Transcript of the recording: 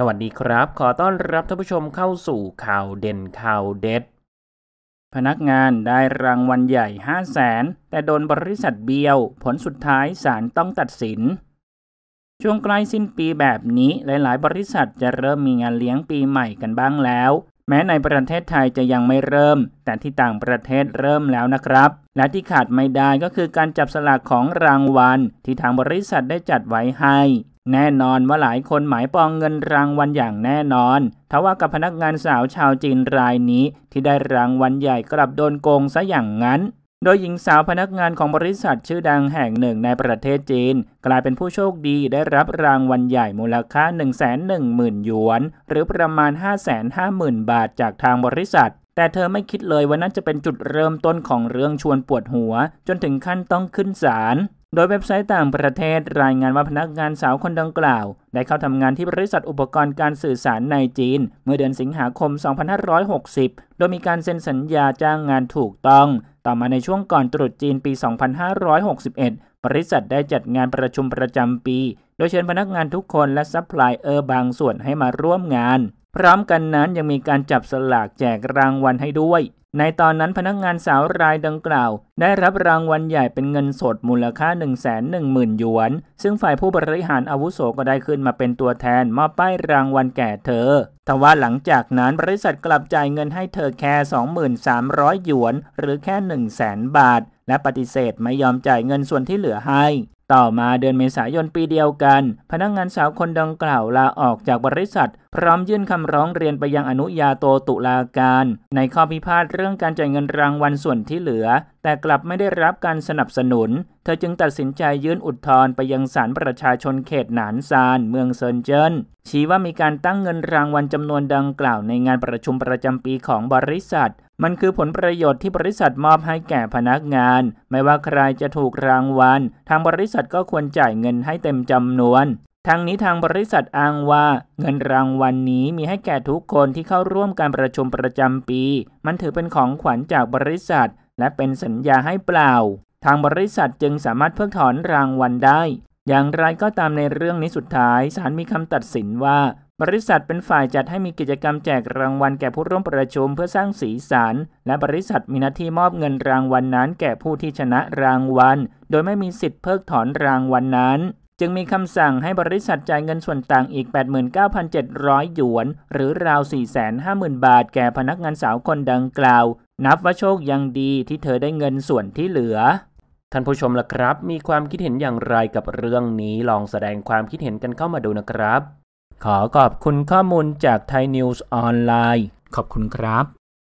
สวัสดีครับ ขอต้อนรับท่านผู้ชมเข้าสู่ข่าวเด่นข่าวเด็ด พนักงานได้รางวัลใหญ่ 5 0 0แสนแต่โดนบริษัทเบี้ยว ผลสุดท้ายศาลต้องตัดสิน ช่วงใกล้สิ้นปีแบบนี้ หลายๆ บริษัทจะเริ่มมีงานเลี้ยงปีใหม่กันบ้างแล้ว แม้ในประเทศไทยจะยังไม่เริ่ม แต่ที่ต่างประเทศเริ่มแล้วนะครับ และที่ขาดไม่ได้ก็คือการจับสลากของรางวัล ที่ทางบริษัทได้จัดไว้ให้แน่นอนว่าหลายคนหมายปองเงินรางวัลอย่างแน่นอนทว่ากับพนักงานสาวชาวจีนรายนี้ที่ได้รางวัลใหญ่กลับโดนโกงซะอย่างนั้น โดยหญิงสาวพนักงานของบริษัทชื่อดังแห่งหนึ่งในประเทศจีน กลายเป็นผู้โชคดีได้รับรางวัลใหญ่มูลค่า110,000หยวน หรือประมาณ550,000 บาทจากทางบริษัท แต่เธอไม่คิดเลยว่านั่นจะเป็นจุดเริ่มต้นของเรื่องชวนปวดหัว จนถึงขั้นต้องขึ้นศาลโดยเว็บไซต์ต่างประเทศรายงานว่าพนักงานสาวคนดังกล่าว ได้เข้าทำงานที่บริษัทอุปกรณ์การสื่อสารในจีน เมื่อเดือนสิงหาคม 2560 โดยมีการเซ็นสัญญาจ้างงานถูกต้อง ต่อมาในช่วงก่อนตรุษจีนปี 2561 บริษัทได้จัดงานประชุมประจำปี โดยเชิญพนักงานทุกคนและซัพพลายเออร์บางส่วนให้มาร่วมงานพร้อมกันนั้นยังมีการจับสลากแจกรางวัลให้ด้วยในตอนนั้นพนักงานสาวรายดังกล่าว ได้รับรางวัลใหญ่เป็นเงินสดมูลค่า 1 1 0 0 0 0หยวน ซึ่งฝ่ายผู้บริหารอาวุโสก็ได้ขึ้นมาเป็นตัวแทนมอบป้ายรางวัลแก่เธอแต่ว่าหลังจากนั้นบริษัทกลับจ่ายเงินให้เธอแค่ 23,300หยวน หรือแค่ 1 0 0 0 0 0 บาท และปฏิเสธไม่ยอมจ่ายเงินส่วนที่เหลือให้ต่อมาเดือนเมษายนปีเดียวกัน พนักงงานสาวคนดังกล่าวลาออกจากบริษัท พร้อมยื่นคำร้องเรียนไปยังอนุญาโตตุลาการ ในข้อพิพาทเรื่องการจ่ายเงินรางวัลส่วนที่เหลือ แต่กลับไม่ได้รับการสนับสนุน เธอจึงตัดสินใจยื่นอุทธรณ์ไปยังศาลประชาชนเขตหนานซาน เมืองเซินเจิ้นชี้ว่ามีการตั้งเงินรางวัลจำนวนดังกล่าวในงานประชุมประจำปีของบริษัทมันคือผลประโยชน์ที่บริษัทมอบให้แก่พนักงาน ไม่ว่าใครจะถูกรางวัล ทางบริษัทก็ควรจ่ายเงินให้เต็มจำนวนทางนี้ทางบริษัทอ้างว่า เงินรางวัลนนี้มีให้แก่ทุกคนที่เข้าร่วมการประชุมประจำปี มันถือเป็นของขวัญจากบริษัท และเป็นสัญญาให้เปล่า ทางบริษัทจึงสามารถเพิกถอนรางวัลได้ อย่างไรก็ตามในเรื่องนี้สุดท้ายศาลมีคำตัดสินว่าบริษัทเป็นฝ่ายจัดให้มีกิจกรรมแจกรางวัลแก่ผู้ร่วมประชุมเพื่อสร้างสีสันและบริษัทมีหน้าที่มอบเงินรางวัลนั้นแก่ผู้ที่ชนะรางวัล โดยไม่มีสิทธิ์เพิกถอนรางวัลนนั้น จึงมีคำสั่งให้บริษัทจ่ายเงินส่วนต่างอีก 89,700 หยวน หรือราว 450,000 บาทแก่พนักงานสาวคนดังกล่าว นับว่าโชคยังดีที่เธอได้เงินส่วนที่เหลือ ท่านผู้ชมล่ะครับ มีความคิดเห็นอย่างไรกับเรื่องนี้ ลองแสดงความคิดเห็นกันเข้ามาดูนะครับขอขอบคุณข้อมูลจากไทยนิวส์ออนไลน์ ขอบคุณครับ